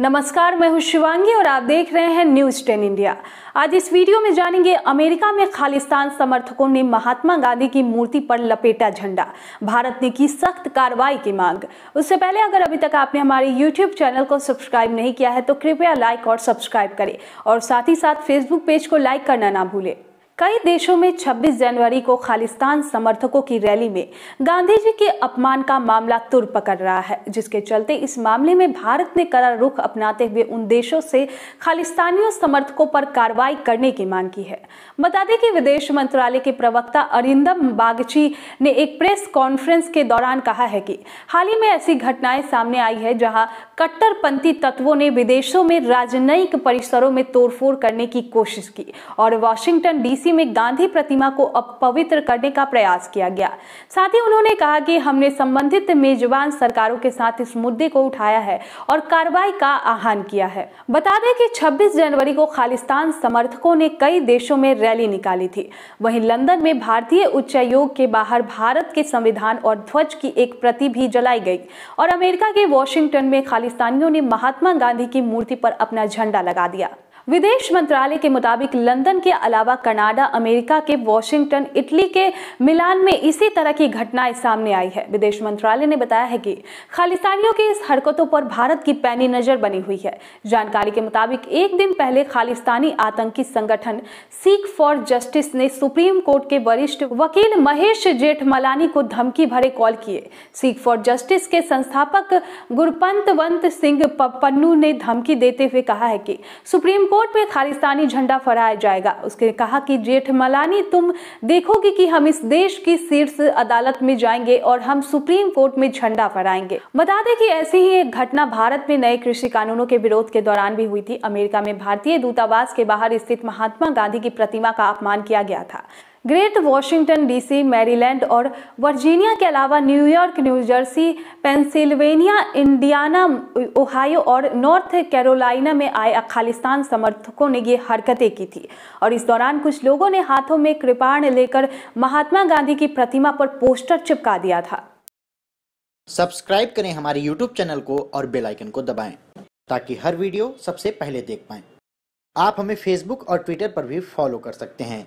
नमस्कार मैं हूं शिवांगी और आप देख रहे हैं न्यूज टेन इंडिया आज इस वीडियो में जानेंगे अमेरिका में खालिस्तान समर्थकों ने महात्मा गांधी की मूर्ति पर लपेटा झंडा भारत ने की सख्त कार्रवाई की मांग उससे पहले अगर अभी तक आपने हमारे यूट्यूब चैनल को सब्सक्राइब नहीं किया है तो कृपया लाइक और सब्सक्राइब करें और साथ ही साथ फेसबुक पेज को लाइक करना ना भूलें कई देशों में 26 जनवरी को खालिस्तान समर्थकों की रैली में गांधी जी के अपमान का मामला तुर पकड़ रहा है जिसके चलते इस मामले में भारत ने करा रुख अपनाते हुए उन देशों से खालिस्तानियों समर्थकों पर कार्रवाई करने की मांग की है बता दें कि विदेश मंत्रालय के प्रवक्ता अरिंदम बागची ने एक प्रेस कॉन्फ्रेंस के दौरान कहा है कि हाल ही में ऐसी घटनाएं सामने आई है जहां कट्टरपंथी तत्वों ने विदेशों में राजनयिक परिसरों में तोड़फोड़ करने की कोशिश की और वाशिंगटन डीसी में गांधी प्रतिमा को अपवित्र करने का प्रयास किया गया साथ ही उन्होंने कहा कि हमने संबंधित मेजबान सरकारों के साथ इस मुद्दे को उठाया है और कार्रवाई का आह्वान किया है बता दें कि 26 जनवरी को खालिस्तान समर्थकों ने कई देशों में रैली निकाली थी वहीं लंदन में भारतीय उच्चायोग के बाहर भारत के संविधान और ध्वज की एक प्रति भी जलाई गई और अमेरिका के वॉशिंगटन में खालिस्तान पाकिस्तानियों ने महात्मा गांधी की मूर्ति पर अपना झंडा लगा दिया विदेश मंत्रालय के मुताबिक लंदन के अलावा कनाडा अमेरिका के वॉशिंगटन इटली के मिलान में इसी तरह की घटनाएं सामने आई है विदेश मंत्रालय ने बताया है कि खालिस्तानियों की इस हरकतों पर भारत की पैनी नजर बनी हुई है जानकारी के मुताबिक एक दिन पहले खालिस्तानी आतंकी संगठन सीख फॉर जस्टिस ने सुप्रीम कोर्ट के वरिष्ठ वकील महेश जेठमलानी को धमकी भरे कॉल किए सीख फॉर जस्टिस के संस्थापक गुरपंतवंत सिंह पन्नू ने धमकी देते हुए कहा है कि सुप्रीम रिपोर्ट में खालिस्तानी झंडा फहराया जाएगा उसने कहा कि जेठमलानी तुम देखोगे कि हम इस देश की शीर्ष अदालत में जाएंगे और हम सुप्रीम कोर्ट में झंडा फहराएंगे बता दें कि ऐसी ही एक घटना भारत में नए कृषि कानूनों के विरोध के दौरान भी हुई थी अमेरिका में भारतीय दूतावास के बाहर स्थित महात्मा गांधी की प्रतिमा का अपमान किया गया था ग्रेट वॉशिंगटन डीसी मैरीलैंड और वर्जीनिया के अलावा New York New Jersey Pennsylvania Indiana Ohio और नॉर्थ कैरोलिना में आए खालिस्तान समर्थकों ने ये हरकतें की थी और इस दौरान कुछ लोगों ने हाथों में कृपाण लेकर महात्मा गांधी की प्रतिमा पर पोस्टर चिपका दिया था सब्सक्राइब करें हमारे यूट्यूब चैनल को और बेलाइकन को दबाए ताकि हर वीडियो सबसे पहले देख पाए आप हमें फेसबुक और ट्विटर पर भी फॉलो कर सकते हैं